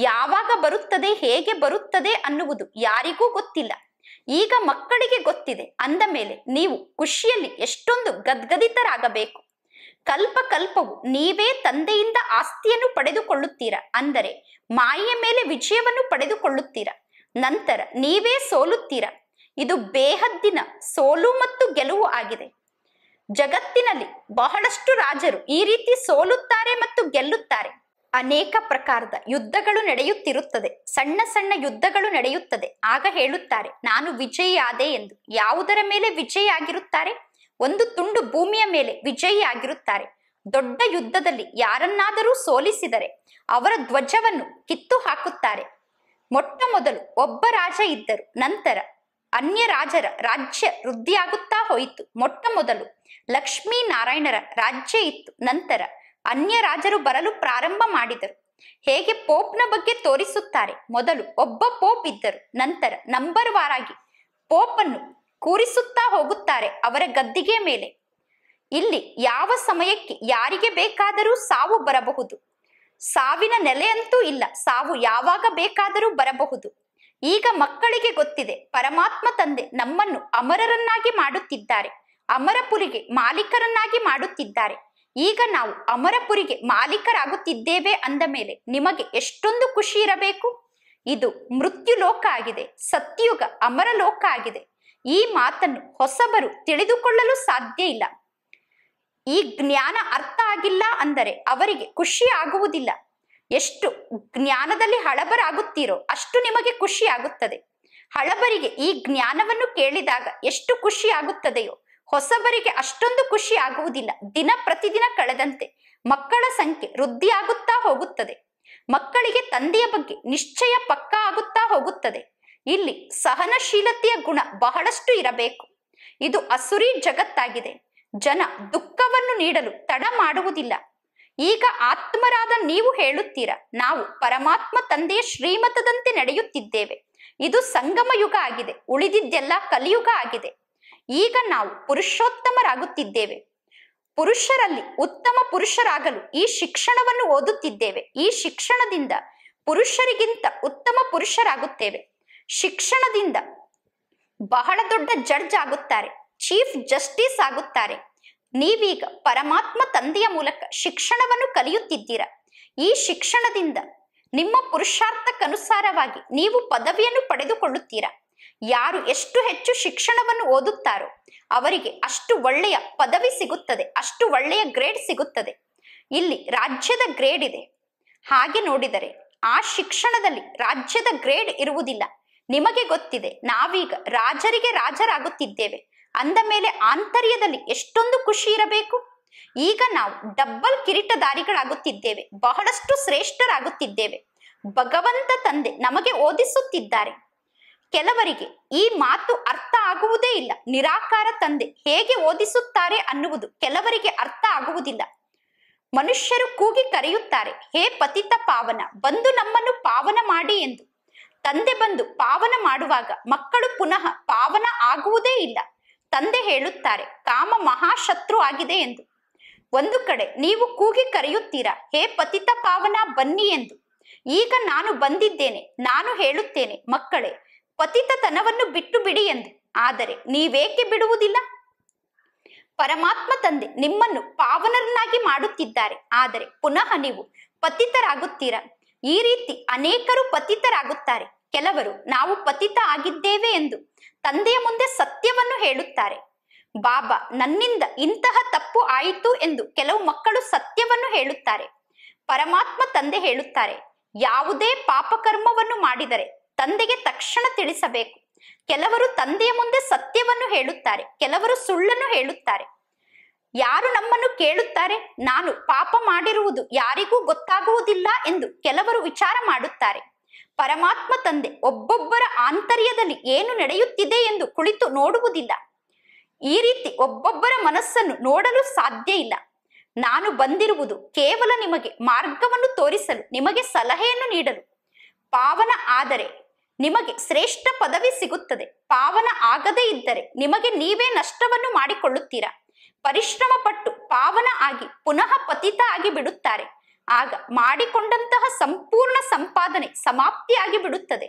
ಯಾವಾಗ ಬರುತ್ತದೆ ಹೇಗೆ ಬರುತ್ತದೆ ಅನ್ನುವುದು ಯಾರಿಗೂ ಗೊತ್ತಿಲ್ಲ ಈಗ ಮಕ್ಕಳಿಗೆ ಗೊತ್ತಿದೆ ಅಂದ ಮೇಲೆ ನೀವು ಖುಷಿಯಲ್ಲಿ ಎಷ್ಟೊಂದು ಗದ್ಗದಿತರಾಗಬೇಕು ಕಲ್ಪ ಕಲ್ಪವು ನೀವೇ ತಂದೆಯಿಂದ ಆಸ್ತಿಯನ್ನು ಪಡೆದುಕೊಳ್ಳುತ್ತೀರಾ ಅಂದರೆ ಮಾಯೆಯ ಮೇಲೆ ವಿಜಯವನ್ನು ಪಡೆದುಕೊಳ್ಳುತ್ತೀರಾ ನಂತರ ನೀವೇ ಸೋಲುತ್ತೀರಾ ಇದು ಬೇಹದ್ದಿನ ಸೋಲು ಮತ್ತು ಗೆಲುವು ಆಗಿದೆ ಜಗತ್ತಿನಲ್ಲಿ ಬಹಳಷ್ಟು ರಾಜರು ಈ ರೀತಿ ಸೋಲುತ್ತಾರೆ ಮತ್ತು ಗೆಲ್ಲುತ್ತಾರೆ ಅನೇಕ ಪ್ರಕಾರದ ಯುದ್ಧಗಳು ನಡೆಯುತ್ತಿರುತ್ತದೆ ಸಣ್ಣ ಸಣ್ಣ ಯುದ್ಧಗಳು ನಡೆಯುತ್ತದೆ ಆಗ ಹೇಳುತ್ತಾರೆ ನಾನು ವಿಜಯಿ ಆದೆ ಎಂದು ಯಾವುದರ ಮೇಲೆ ಆಗಿರುತ್ತಾರೆ ಒಂದು ತುಂಡು ಭೂಮಿಯ ಮೇಲೆ ವಿಜಯಿ ಆಗಿರುತ್ತಾರೆ ದೊಡ್ಡ ಯುದ್ಧದಲ್ಲಿ ಯಾರನ್ನಾದರೂ ಸೋಲಿಸಿದರೆ ಅವರ ಧ್ವಜವನ್ನು ಕಿತ್ತು ಹಾಕುತ್ತಾರೆ ಮೊಟ್ಟ ಮೊದಲು ಒಬ್ಬ ರಾಜ ಇದ್ದರು ನಂತರ ಅನ್ಯ ರಾಜರ ರಾಜ್ಯ ವೃದ್ಧಿಯಾಗುತ್ತಾ ಹೋಯಿತು ಮೊಟ್ಟ ಮೊದಲು ಲಕ್ಷ್ಮೀನಾರಾಯಣರ ರಾಜ್ಯ ಇತ್ತು ನಂತರ ಅನ್ಯ ರಾಜರು ಬರಲು ಪ್ರಾರಂಭ ಮಾಡಿದರು ಹೇಗೆ ಪೋಪ್ನ ಬಗ್ಗೆ ತೋರಿಸುತ್ತಾರೆ ಮೊದಲು ಒಬ್ಬ ಪೋಪ್ ಇದ್ದರು ನಂತರ ನಂಬರ್ ವಾರಾಗಿ ಅನ್ನು ಕೂರಿಸುತ್ತಾ ಹೋಗುತ್ತಾರೆ ಅವರ ಗದ್ದಿಗೆ ಮೇಲೆ ಇಲ್ಲಿ ಯಾವ ಸಮಯಕ್ಕೆ ಯಾರಿಗೆ ಬೇಕಾದರೂ ಸಾವು ಬರಬಹುದು ಸಾವಿನ ನೆಲೆಯಂತೂ ಇಲ್ಲ ಸಾವು ಯಾವಾಗ ಬೇಕಾದರೂ ಬರಬಹುದು ಈಗ ಮಕ್ಕಳಿಗೆ ಗೊತ್ತಿದೆ ಪರಮಾತ್ಮ ತಂದೆ ನಮ್ಮನ್ನು ಅಮರರನ್ನಾಗಿ ಮಾಡುತ್ತಿದ್ದಾರೆ ಪುಲಿಗೆ ಮಾಲೀಕರನ್ನಾಗಿ ಮಾಡುತ್ತಿದ್ದಾರೆ ಈಗ ನಾವು ಅಮರಪುರಿಗೆ ಮಾಲೀಕರಾಗುತ್ತಿದ್ದೇವೆ ಅಂದ ಮೇಲೆ ನಿಮಗೆ ಎಷ್ಟೊಂದು ಖುಷಿ ಇರಬೇಕು ಇದು ಮೃತ್ಯು ಲೋಕ ಆಗಿದೆ ಸತ್ಯುಗ ಅಮರ ಲೋಕ ಆಗಿದೆ ಈ ಮಾತನ್ನು ಹೊಸಬರು ತಿಳಿದುಕೊಳ್ಳಲು ಸಾಧ್ಯ ಇಲ್ಲ ಈ ಜ್ಞಾನ ಅರ್ಥ ಆಗಿಲ್ಲ ಅಂದರೆ ಅವರಿಗೆ ಖುಷಿ ಆಗುವುದಿಲ್ಲ ಎಷ್ಟು ಜ್ಞಾನದಲ್ಲಿ ಹಳಬರಾಗುತ್ತೀರೋ ಅಷ್ಟು ನಿಮಗೆ ಖುಷಿ ಆಗುತ್ತದೆ ಹಳಬರಿಗೆ ಈ ಜ್ಞಾನವನ್ನು ಕೇಳಿದಾಗ ಎಷ್ಟು ಖುಷಿ ಆಗುತ್ತದೆಯೋ ಹೊಸಬರಿಗೆ ಅಷ್ಟೊಂದು ಖುಷಿ ಆಗುವುದಿಲ್ಲ ದಿನ ಪ್ರತಿದಿನ ಕಳೆದಂತೆ ಮಕ್ಕಳ ಸಂಖ್ಯೆ ವೃದ್ಧಿಯಾಗುತ್ತಾ ಹೋಗುತ್ತದೆ ಮಕ್ಕಳಿಗೆ ತಂದೆಯ ಬಗ್ಗೆ ನಿಶ್ಚಯ ಪಕ್ಕಾ ಆಗುತ್ತಾ ಹೋಗುತ್ತದೆ ಇಲ್ಲಿ ಸಹನಶೀಲತೆಯ ಗುಣ ಬಹಳಷ್ಟು ಇರಬೇಕು ಇದು ಅಸುರಿ ಜಗತ್ತಾಗಿದೆ ಜನ ದುಃಖವನ್ನು ನೀಡಲು ತಡ ಮಾಡುವುದಿಲ್ಲ ಈಗ ಆತ್ಮರಾದ ನೀವು ಹೇಳುತ್ತೀರಾ ನಾವು ಪರಮಾತ್ಮ ತಂದೆಯ ಶ್ರೀಮತದಂತೆ ನಡೆಯುತ್ತಿದ್ದೇವೆ ಇದು ಸಂಗಮ ಯುಗ ಆಗಿದೆ ಉಳಿದಿದ್ದೆಲ್ಲ ಕಲಿಯುಗ ಆಗಿದೆ ಈಗ ನಾವು ಪುರುಷೋತ್ತಮರಾಗುತ್ತಿದ್ದೇವೆ ಪುರುಷರಲ್ಲಿ ಉತ್ತಮ ಪುರುಷರಾಗಲು ಈ ಶಿಕ್ಷಣವನ್ನು ಓದುತ್ತಿದ್ದೇವೆ ಈ ಶಿಕ್ಷಣದಿಂದ ಪುರುಷರಿಗಿಂತ ಉತ್ತಮ ಪುರುಷರಾಗುತ್ತೇವೆ ಶಿಕ್ಷಣದಿಂದ ಬಹಳ ದೊಡ್ಡ ಜಡ್ಜ್ ಆಗುತ್ತಾರೆ ಚೀಫ್ ಜಸ್ಟಿಸ್ ಆಗುತ್ತಾರೆ ನೀವೀಗ ಪರಮಾತ್ಮ ತಂದೆಯ ಮೂಲಕ ಶಿಕ್ಷಣವನ್ನು ಕಲಿಯುತ್ತಿದ್ದೀರಾ ಈ ಶಿಕ್ಷಣದಿಂದ ನಿಮ್ಮ ಪುರುಷಾರ್ಥಕ್ಕನುಸಾರವಾಗಿ ನೀವು ಪದವಿಯನ್ನು ಪಡೆದುಕೊಳ್ಳುತ್ತೀರಾ ಯಾರು ಎಷ್ಟು ಹೆಚ್ಚು ಶಿಕ್ಷಣವನ್ನು ಓದುತ್ತಾರೋ ಅವರಿಗೆ ಅಷ್ಟು ಒಳ್ಳೆಯ ಪದವಿ ಸಿಗುತ್ತದೆ ಅಷ್ಟು ಒಳ್ಳೆಯ ಗ್ರೇಡ್ ಸಿಗುತ್ತದೆ ಇಲ್ಲಿ ರಾಜ್ಯದ ಗ್ರೇಡ್ ಇದೆ ಹಾಗೆ ನೋಡಿದರೆ ಆ ಶಿಕ್ಷಣದಲ್ಲಿ ರಾಜ್ಯದ ಗ್ರೇಡ್ ಇರುವುದಿಲ್ಲ ನಿಮಗೆ ಗೊತ್ತಿದೆ ನಾವೀಗ ರಾಜರಿಗೆ ರಾಜರಾಗುತ್ತಿದ್ದೇವೆ ಅಂದ ಮೇಲೆ ಆಂತರ್ಯದಲ್ಲಿ ಎಷ್ಟೊಂದು ಖುಷಿ ಇರಬೇಕು ಈಗ ನಾವು ಡಬ್ಬಲ್ ಕಿರೀಟಧಾರಿಗಳಾಗುತ್ತಿದ್ದೇವೆ ಬಹಳಷ್ಟು ಶ್ರೇಷ್ಠರಾಗುತ್ತಿದ್ದೇವೆ ಭಗವಂತ ತಂದೆ ನಮಗೆ ಓದಿಸುತ್ತಿದ್ದಾರೆ ಕೆಲವರಿಗೆ ಈ ಮಾತು ಅರ್ಥ ಆಗುವುದೇ ಇಲ್ಲ ನಿರಾಕಾರ ತಂದೆ ಹೇಗೆ ಓದಿಸುತ್ತಾರೆ ಅನ್ನುವುದು ಕೆಲವರಿಗೆ ಅರ್ಥ ಆಗುವುದಿಲ್ಲ ಮನುಷ್ಯರು ಕೂಗಿ ಕರೆಯುತ್ತಾರೆ ಹೇ ಪತಿತ ಪಾವನ ಬಂದು ನಮ್ಮನ್ನು ಪಾವನ ಮಾಡಿ ಎಂದು ತಂದೆ ಬಂದು ಪಾವನ ಮಾಡುವಾಗ ಮಕ್ಕಳು ಪುನಃ ಪಾವನ ಆಗುವುದೇ ಇಲ್ಲ ತಂದೆ ಹೇಳುತ್ತಾರೆ ಕಾಮ ಮಹಾಶತ್ರು ಆಗಿದೆ ಎಂದು ಒಂದು ಕಡೆ ನೀವು ಕೂಗಿ ಕರೆಯುತ್ತೀರಾ ಹೇ ಪತಿತ ಪಾವನ ಬನ್ನಿ ಎಂದು ಈಗ ನಾನು ಬಂದಿದ್ದೇನೆ ನಾನು ಹೇಳುತ್ತೇನೆ ಮಕ್ಕಳೇ ಪತಿತತನವನ್ನು ಬಿಟ್ಟು ಬಿಡಿ ಎಂದು ಆದರೆ ನೀವೇಕೆ ಬಿಡುವುದಿಲ್ಲ ಪರಮಾತ್ಮ ತಂದೆ ನಿಮ್ಮನ್ನು ಪಾವನರನ್ನಾಗಿ ಮಾಡುತ್ತಿದ್ದಾರೆ ಆದರೆ ಪುನಃ ನೀವು ಪತಿತರಾಗುತ್ತೀರ ಈ ರೀತಿ ಅನೇಕರು ಪತಿತರಾಗುತ್ತಾರೆ ಕೆಲವರು ನಾವು ಪತಿತ ಆಗಿದ್ದೇವೆ ಎಂದು ತಂದೆಯ ಮುಂದೆ ಸತ್ಯವನ್ನು ಹೇಳುತ್ತಾರೆ ಬಾಬಾ ನನ್ನಿಂದ ಇಂತಹ ತಪ್ಪು ಆಯಿತು ಎಂದು ಕೆಲವು ಮಕ್ಕಳು ಸತ್ಯವನ್ನು ಹೇಳುತ್ತಾರೆ ಪರಮಾತ್ಮ ತಂದೆ ಹೇಳುತ್ತಾರೆ ಯಾವುದೇ ಪಾಪಕರ್ಮವನ್ನು ಮಾಡಿದರೆ ತಂದೆಗೆ ತಕ್ಷಣ ತಿಳಿಸಬೇಕು ಕೆಲವರು ತಂದೆಯ ಮುಂದೆ ಸತ್ಯವನ್ನು ಹೇಳುತ್ತಾರೆ ಕೆಲವರು ಸುಳ್ಳನ್ನು ಹೇಳುತ್ತಾರೆ ಯಾರು ನಮ್ಮನ್ನು ಕೇಳುತ್ತಾರೆ ನಾನು ಪಾಪ ಮಾಡಿರುವುದು ಯಾರಿಗೂ ಗೊತ್ತಾಗುವುದಿಲ್ಲ ಎಂದು ಕೆಲವರು ವಿಚಾರ ಮಾಡುತ್ತಾರೆ ಪರಮಾತ್ಮ ತಂದೆ ಒಬ್ಬೊಬ್ಬರ ಆಂತರ್ಯದಲ್ಲಿ ಏನು ನಡೆಯುತ್ತಿದೆ ಎಂದು ಕುಳಿತು ನೋಡುವುದಿಲ್ಲ ಈ ರೀತಿ ಒಬ್ಬೊಬ್ಬರ ಮನಸ್ಸನ್ನು ನೋಡಲು ಸಾಧ್ಯ ಇಲ್ಲ ನಾನು ಬಂದಿರುವುದು ಕೇವಲ ನಿಮಗೆ ಮಾರ್ಗವನ್ನು ತೋರಿಸಲು ನಿಮಗೆ ಸಲಹೆಯನ್ನು ನೀಡಲು ಪಾವನ ಆದರೆ ನಿಮಗೆ ಶ್ರೇಷ್ಠ ಪದವಿ ಸಿಗುತ್ತದೆ ಪಾವನ ಆಗದೇ ಇದ್ದರೆ ನಿಮಗೆ ನೀವೇ ನಷ್ಟವನ್ನು ಮಾಡಿಕೊಳ್ಳುತ್ತೀರಾ ಪರಿಶ್ರಮ ಪಟ್ಟು ಪಾವನ ಆಗಿ ಪುನಃ ಪತಿತ ಆಗಿ ಬಿಡುತ್ತಾರೆ ಆಗ ಮಾಡಿಕೊಂಡಂತಹ ಸಂಪೂರ್ಣ ಸಂಪಾದನೆ ಸಮಾಪ್ತಿಯಾಗಿ ಬಿಡುತ್ತದೆ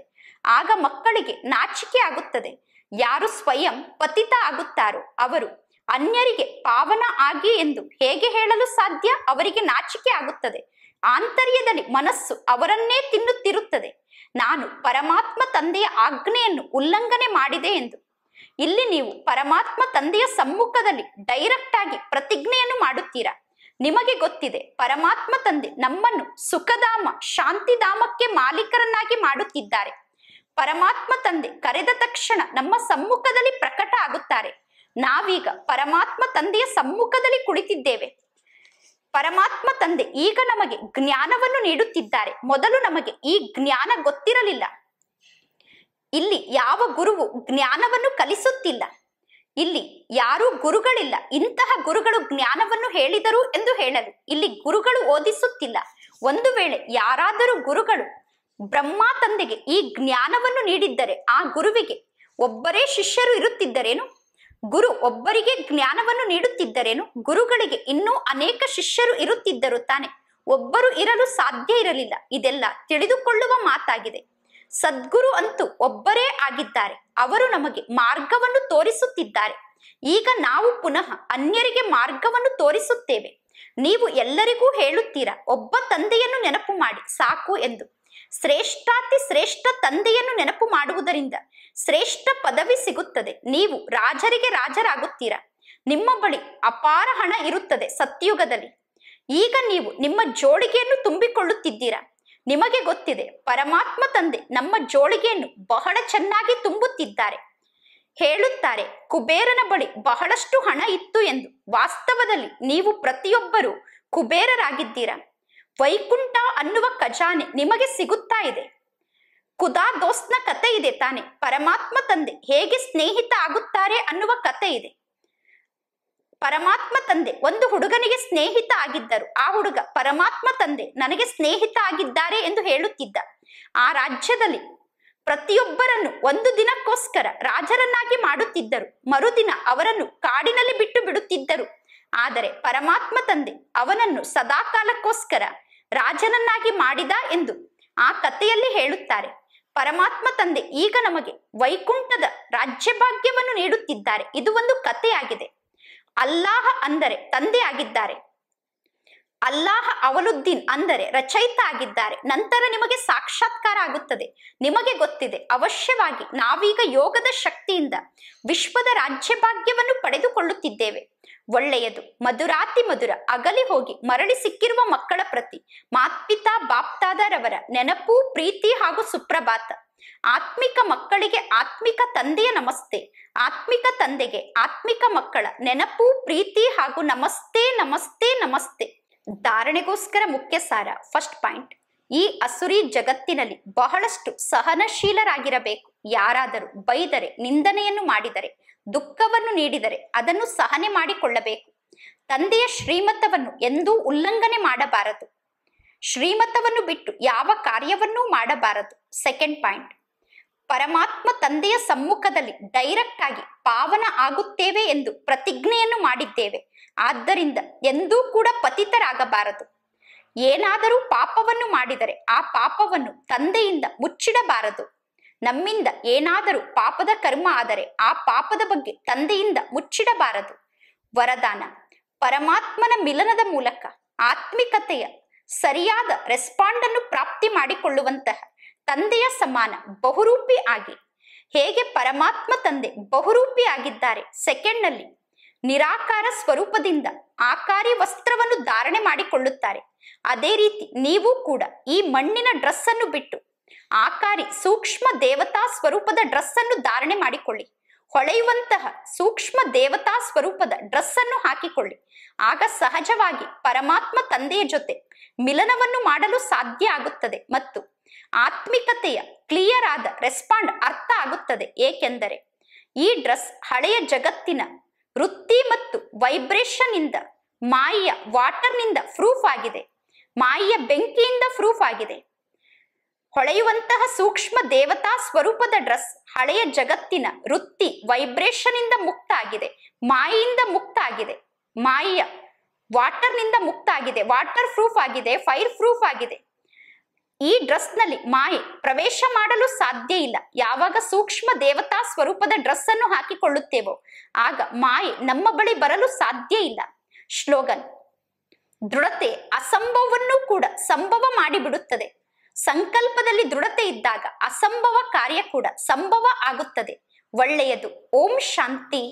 ಆಗ ಮಕ್ಕಳಿಗೆ ನಾಚಿಕೆ ಆಗುತ್ತದೆ ಯಾರು ಸ್ವಯಂ ಪತಿತ ಆಗುತ್ತಾರೋ ಅವರು ಅನ್ಯರಿಗೆ ಪಾವನ ಆಗಿ ಎಂದು ಹೇಗೆ ಹೇಳಲು ಸಾಧ್ಯ ಅವರಿಗೆ ನಾಚಿಕೆ ಆಗುತ್ತದೆ ಆಂತರ್ಯದಲ್ಲಿ ಮನಸ್ಸು ಅವರನ್ನೇ ತಿನ್ನುತ್ತಿರುತ್ತದೆ ನಾನು ಪರಮಾತ್ಮ ತಂದೆಯ ಆಜ್ಞೆಯನ್ನು ಉಲ್ಲಂಘನೆ ಮಾಡಿದೆ ಎಂದು ಇಲ್ಲಿ ನೀವು ಪರಮಾತ್ಮ ತಂದೆಯ ಸಮ್ಮುಖದಲ್ಲಿ ಡೈರೆಕ್ಟ್ ಆಗಿ ಪ್ರತಿಜ್ಞೆಯನ್ನು ಮಾಡುತ್ತೀರಾ ನಿಮಗೆ ಗೊತ್ತಿದೆ ಪರಮಾತ್ಮ ತಂದೆ ನಮ್ಮನ್ನು ಸುಖಧಾಮ ಶಾಂತಿಧಾಮಕ್ಕೆ ಮಾಲೀಕರನ್ನಾಗಿ ಮಾಡುತ್ತಿದ್ದಾರೆ ಪರಮಾತ್ಮ ತಂದೆ ಕರೆದ ತಕ್ಷಣ ನಮ್ಮ ಸಮ್ಮುಖದಲ್ಲಿ ಪ್ರಕಟ ಆಗುತ್ತಾರೆ ನಾವೀಗ ಪರಮಾತ್ಮ ತಂದೆಯ ಸಮ್ಮುಖದಲ್ಲಿ ಕುಳಿತಿದ್ದೇವೆ ಪರಮಾತ್ಮ ತಂದೆ ಈಗ ನಮಗೆ ಜ್ಞಾನವನ್ನು ನೀಡುತ್ತಿದ್ದಾರೆ ಮೊದಲು ನಮಗೆ ಈ ಜ್ಞಾನ ಗೊತ್ತಿರಲಿಲ್ಲ ಇಲ್ಲಿ ಯಾವ ಗುರುವು ಜ್ಞಾನವನ್ನು ಕಲಿಸುತ್ತಿಲ್ಲ ಇಲ್ಲಿ ಯಾರೂ ಗುರುಗಳಿಲ್ಲ ಇಂತಹ ಗುರುಗಳು ಜ್ಞಾನವನ್ನು ಹೇಳಿದರು ಎಂದು ಹೇಳಲು ಇಲ್ಲಿ ಗುರುಗಳು ಓದಿಸುತ್ತಿಲ್ಲ ಒಂದು ವೇಳೆ ಯಾರಾದರೂ ಗುರುಗಳು ಬ್ರಹ್ಮ ತಂದೆಗೆ ಈ ಜ್ಞಾನವನ್ನು ನೀಡಿದ್ದರೆ ಆ ಗುರುವಿಗೆ ಒಬ್ಬರೇ ಶಿಷ್ಯರು ಇರುತ್ತಿದ್ದರೇನು ಗುರು ಒಬ್ಬರಿಗೆ ಜ್ಞಾನವನ್ನು ನೀಡುತ್ತಿದ್ದರೇನು ಗುರುಗಳಿಗೆ ಇನ್ನೂ ಅನೇಕ ಶಿಷ್ಯರು ಇರುತ್ತಿದ್ದರು ತಾನೆ ಒಬ್ಬರು ಇರಲು ಸಾಧ್ಯ ಇರಲಿಲ್ಲ ಇದೆಲ್ಲ ತಿಳಿದುಕೊಳ್ಳುವ ಮಾತಾಗಿದೆ ಸದ್ಗುರು ಅಂತೂ ಒಬ್ಬರೇ ಆಗಿದ್ದಾರೆ ಅವರು ನಮಗೆ ಮಾರ್ಗವನ್ನು ತೋರಿಸುತ್ತಿದ್ದಾರೆ ಈಗ ನಾವು ಪುನಃ ಅನ್ಯರಿಗೆ ಮಾರ್ಗವನ್ನು ತೋರಿಸುತ್ತೇವೆ ನೀವು ಎಲ್ಲರಿಗೂ ಹೇಳುತ್ತೀರಾ ಒಬ್ಬ ತಂದೆಯನ್ನು ನೆನಪು ಮಾಡಿ ಸಾಕು ಎಂದು ಶ್ರೇಷ್ಠಾತಿ ಶ್ರೇಷ್ಠ ತಂದೆಯನ್ನು ನೆನಪು ಮಾಡುವುದರಿಂದ ಶ್ರೇಷ್ಠ ಪದವಿ ಸಿಗುತ್ತದೆ ನೀವು ರಾಜರಿಗೆ ರಾಜರಾಗುತ್ತೀರಾ ನಿಮ್ಮ ಬಳಿ ಅಪಾರ ಹಣ ಇರುತ್ತದೆ ಸತ್ಯುಗದಲ್ಲಿ ಈಗ ನೀವು ನಿಮ್ಮ ಜೋಳಿಗೆಯನ್ನು ತುಂಬಿಕೊಳ್ಳುತ್ತಿದ್ದೀರಾ ನಿಮಗೆ ಗೊತ್ತಿದೆ ಪರಮಾತ್ಮ ತಂದೆ ನಮ್ಮ ಜೋಳಿಗೆಯನ್ನು ಬಹಳ ಚೆನ್ನಾಗಿ ತುಂಬುತ್ತಿದ್ದಾರೆ ಹೇಳುತ್ತಾರೆ ಕುಬೇರನ ಬಳಿ ಬಹಳಷ್ಟು ಹಣ ಇತ್ತು ಎಂದು ವಾಸ್ತವದಲ್ಲಿ ನೀವು ಪ್ರತಿಯೊಬ್ಬರೂ ಕುಬೇರರಾಗಿದ್ದೀರಾ ವೈಕುಂಠ ಅನ್ನುವ ಖಜಾನೆ ನಿಮಗೆ ಸಿಗುತ್ತಾ ಇದೆ ಖುದಾ ದೋಸ್ತ್ನ ಕತೆ ಇದೆ ತಾನೆ ಪರಮಾತ್ಮ ತಂದೆ ಹೇಗೆ ಸ್ನೇಹಿತ ಆಗುತ್ತಾರೆ ಅನ್ನುವ ಕತೆ ಇದೆ ಪರಮಾತ್ಮ ತಂದೆ ಒಂದು ಹುಡುಗನಿಗೆ ಸ್ನೇಹಿತ ಆಗಿದ್ದರು ಆ ಹುಡುಗ ಪರಮಾತ್ಮ ತಂದೆ ನನಗೆ ಸ್ನೇಹಿತ ಆಗಿದ್ದಾರೆ ಎಂದು ಹೇಳುತ್ತಿದ್ದ ಆ ರಾಜ್ಯದಲ್ಲಿ ಪ್ರತಿಯೊಬ್ಬರನ್ನು ಒಂದು ದಿನಕ್ಕೋಸ್ಕರ ರಾಜರನ್ನಾಗಿ ಮಾಡುತ್ತಿದ್ದರು ಮರುದಿನ ಅವರನ್ನು ಕಾಡಿನಲ್ಲಿ ಬಿಟ್ಟು ಬಿಡುತ್ತಿದ್ದರು ಆದರೆ ಪರಮಾತ್ಮ ತಂದೆ ಅವನನ್ನು ಸದಾಕಾಲಕ್ಕೋಸ್ಕರ ರಾಜನನ್ನಾಗಿ ಮಾಡಿದ ಎಂದು ಆ ಕಥೆಯಲ್ಲಿ ಹೇಳುತ್ತಾರೆ ಪರಮಾತ್ಮ ತಂದೆ ಈಗ ನಮಗೆ ವೈಕುಂಠದ ರಾಜ್ಯಭಾಗ್ಯವನ್ನು ನೀಡುತ್ತಿದ್ದಾರೆ ಇದು ಒಂದು ಕಥೆಯಾಗಿದೆ ಅಲ್ಲಾಹ ಅಂದರೆ ತಂದೆ ಆಗಿದ್ದಾರೆ ಅಲ್ಲಾಹ ಅವಲುದ್ದೀನ್ ಅಂದರೆ ರಚಯಿತ ಆಗಿದ್ದಾರೆ ನಂತರ ನಿಮಗೆ ಸಾಕ್ಷಾತ್ಕಾರ ಆಗುತ್ತದೆ ನಿಮಗೆ ಗೊತ್ತಿದೆ ಅವಶ್ಯವಾಗಿ ನಾವೀಗ ಯೋಗದ ಶಕ್ತಿಯಿಂದ ವಿಶ್ವದ ರಾಜ್ಯಭಾಗ್ಯವನ್ನು ಪಡೆದುಕೊಳ್ಳುತ್ತಿದ್ದೇವೆ ಒಳ್ಳೆಯದು ಮಧುರಾತಿ ಮಧುರ ಅಗಲಿ ಹೋಗಿ ಮರಳಿ ಸಿಕ್ಕಿರುವ ಮಕ್ಕಳ ಪ್ರತಿ ಮಾತ್ಪಿತಾ ಬಾಪ್ತಾದರವರ ನೆನಪು ಪ್ರೀತಿ ಹಾಗೂ ಸುಪ್ರಭಾತ ಆತ್ಮಿಕ ಮಕ್ಕಳಿಗೆ ಆತ್ಮಿಕ ತಂದೆಯ ನಮಸ್ತೆ ಆತ್ಮಿಕ ತಂದೆಗೆ ಆತ್ಮಿಕ ಮಕ್ಕಳ ನೆನಪು ಪ್ರೀತಿ ಹಾಗೂ ನಮಸ್ತೆ ನಮಸ್ತೆ ನಮಸ್ತೆ ಧಾರಣೆಗೋಸ್ಕರ ಮುಖ್ಯ ಸಾರ ಫಸ್ಟ್ ಪಾಯಿಂಟ್ ಈ ಅಸುರಿ ಜಗತ್ತಿನಲ್ಲಿ ಬಹಳಷ್ಟು ಸಹನಶೀಲರಾಗಿರಬೇಕು ಯಾರಾದರೂ ಬೈದರೆ ನಿಂದನೆಯನ್ನು ಮಾಡಿದರೆ ದುಃಖವನ್ನು ನೀಡಿದರೆ ಅದನ್ನು ಸಹನೆ ಮಾಡಿಕೊಳ್ಳಬೇಕು ತಂದೆಯ ಶ್ರೀಮತವನ್ನು ಎಂದೂ ಉಲ್ಲಂಘನೆ ಮಾಡಬಾರದು ಶ್ರೀಮತವನ್ನು ಬಿಟ್ಟು ಯಾವ ಕಾರ್ಯವನ್ನೂ ಮಾಡಬಾರದು ಸೆಕೆಂಡ್ ಪಾಯಿಂಟ್ ಪರಮಾತ್ಮ ತಂದೆಯ ಸಮ್ಮುಖದಲ್ಲಿ ಡೈರೆಕ್ಟ್ ಆಗಿ ಪಾವನ ಆಗುತ್ತೇವೆ ಎಂದು ಪ್ರತಿಜ್ಞೆಯನ್ನು ಮಾಡಿದ್ದೇವೆ ಆದ್ದರಿಂದ ಎಂದೂ ಕೂಡ ಪತಿತರಾಗಬಾರದು ಏನಾದರೂ ಪಾಪವನ್ನು ಮಾಡಿದರೆ ಆ ಪಾಪವನ್ನು ತಂದೆಯಿಂದ ಮುಚ್ಚಿಡಬಾರದು ನಮ್ಮಿಂದ ಏನಾದರೂ ಪಾಪದ ಕರ್ಮ ಆದರೆ ಆ ಪಾಪದ ಬಗ್ಗೆ ತಂದೆಯಿಂದ ಮುಚ್ಚಿಡಬಾರದು ವರದಾನ ಪರಮಾತ್ಮನ ಮಿಲನದ ಮೂಲಕ ಆತ್ಮಿಕತೆಯ ಸರಿಯಾದ ರೆಸ್ಪಾಂಡ್ ಅನ್ನು ಪ್ರಾಪ್ತಿ ಮಾಡಿಕೊಳ್ಳುವಂತಹ ತಂದೆಯ ಸಮಾನ ಬಹುರೂಪಿ ಆಗಿ ಹೇಗೆ ಪರಮಾತ್ಮ ತಂದೆ ಬಹುರೂಪಿ ಆಗಿದ್ದಾರೆ ಸೆಕೆಂಡ್ನಲ್ಲಿ ನಿರಾಕಾರ ಸ್ವರೂಪದಿಂದ ಆಕಾರಿ ವಸ್ತ್ರವನ್ನು ಧಾರಣೆ ಮಾಡಿಕೊಳ್ಳುತ್ತಾರೆ ಅದೇ ರೀತಿ ನೀವು ಕೂಡ ಈ ಮಣ್ಣಿನ ಡ್ರೆಸ್ ಅನ್ನು ಬಿಟ್ಟು ಆಕಾರಿ ಸೂಕ್ಷ್ಮ ದೇವತಾ ಸ್ವರೂಪದ ಡ್ರೆಸ್ ಅನ್ನು ಧಾರಣೆ ಮಾಡಿಕೊಳ್ಳಿ ಹೊಳೆಯುವಂತಹ ಸೂಕ್ಷ್ಮ ದೇವತಾ ಸ್ವರೂಪದ ಡ್ರೆಸ್ ಅನ್ನು ಹಾಕಿಕೊಳ್ಳಿ ಆಗ ಸಹಜವಾಗಿ ಪರಮಾತ್ಮ ತಂದೆಯ ಜೊತೆ ಮಿಲನವನ್ನು ಮಾಡಲು ಸಾಧ್ಯ ಆಗುತ್ತದೆ ಮತ್ತು ಆತ್ಮಿಕತೆಯ ಕ್ಲಿಯರ್ ಆದ ರೆಸ್ಪಾಂಡ್ ಅರ್ಥ ಆಗುತ್ತದೆ ಏಕೆಂದರೆ ಈ ಡ್ರೆಸ್ ಹಳೆಯ ಜಗತ್ತಿನ ವೃತ್ತಿ ಮತ್ತು ವೈಬ್ರೇಷನ್ ಇಂದ ಮಾಯಿಯ ವಾಟರ್ನಿಂದ ಪ್ರೂಫ್ ಆಗಿದೆ ಮಾಯಿಯ ಬೆಂಕಿಯಿಂದ ಪ್ರೂಫ್ ಆಗಿದೆ ಹೊಳೆಯುವಂತಹ ಸೂಕ್ಷ್ಮ ದೇವತಾ ಸ್ವರೂಪದ ಡ್ರೆಸ್ ಹಳೆಯ ಜಗತ್ತಿನ ವೃತ್ತಿ ವೈಬ್ರೇಷನ್ ಇಂದ ಮುಕ್ತ ಆಗಿದೆ ಮಾಯಿಯಿಂದ ಮುಕ್ತ ಆಗಿದೆ ಮಾಯಿಯ ವಾಟರ್ನಿಂದ ಮುಕ್ತ ಆಗಿದೆ ವಾಟರ್ ಪ್ರೂಫ್ ಆಗಿದೆ ಫೈರ್ ಪ್ರೂಫ್ ಆಗಿದೆ ಈ ಡ್ರೆಸ್ನಲ್ಲಿ ಮಾಯೆ ಪ್ರವೇಶ ಮಾಡಲು ಸಾಧ್ಯ ಇಲ್ಲ ಯಾವಾಗ ಸೂಕ್ಷ್ಮ ದೇವತಾ ಸ್ವರೂಪದ ಡ್ರೆಸ್ ಅನ್ನು ಹಾಕಿಕೊಳ್ಳುತ್ತೇವೋ ಆಗ ಮಾಯೆ ನಮ್ಮ ಬಳಿ ಬರಲು ಸಾಧ್ಯ ಇಲ್ಲ ಶ್ಲೋಗನ್ ದೃಢತೆ ಅಸಂಭವವನ್ನು ಕೂಡ ಸಂಭವ ಮಾಡಿಬಿಡುತ್ತದೆ ಸಂಕಲ್ಪದಲ್ಲಿ ದೃಢತೆ ಇದ್ದಾಗ ಅಸಂಭವ ಕಾರ್ಯ ಕೂಡ ಸಂಭವ ಆಗುತ್ತದೆ ಒಳ್ಳೆಯದು ಓಂ ಶಾಂತಿ